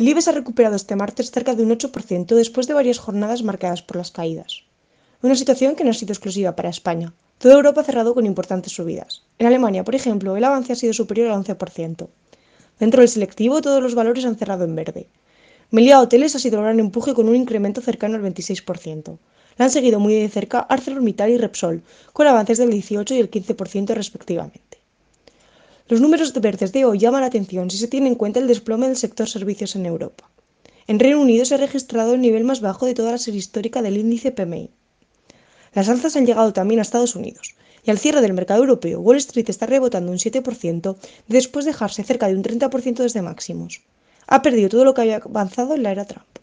El IBEX ha recuperado este martes cerca de un 8% después de varias jornadas marcadas por las caídas. Una situación que no ha sido exclusiva para España. Toda Europa ha cerrado con importantes subidas. En Alemania, por ejemplo, el avance ha sido superior al 11%. Dentro del selectivo, todos los valores han cerrado en verde. Melia Hoteles ha sido el gran empuje con un incremento cercano al 26%. La han seguido muy de cerca ArcelorMittal y Repsol, con avances del 18 y el 15% respectivamente. Los números verdes de hoy llaman la atención si se tiene en cuenta el desplome del sector servicios en Europa. En Reino Unido se ha registrado el nivel más bajo de toda la serie histórica del índice PMI. Las alzas han llegado también a Estados Unidos, y al cierre del mercado europeo, Wall Street está rebotando un 7% después de dejarse cerca de un 30% desde máximos. Ha perdido todo lo que había avanzado en la era Trump.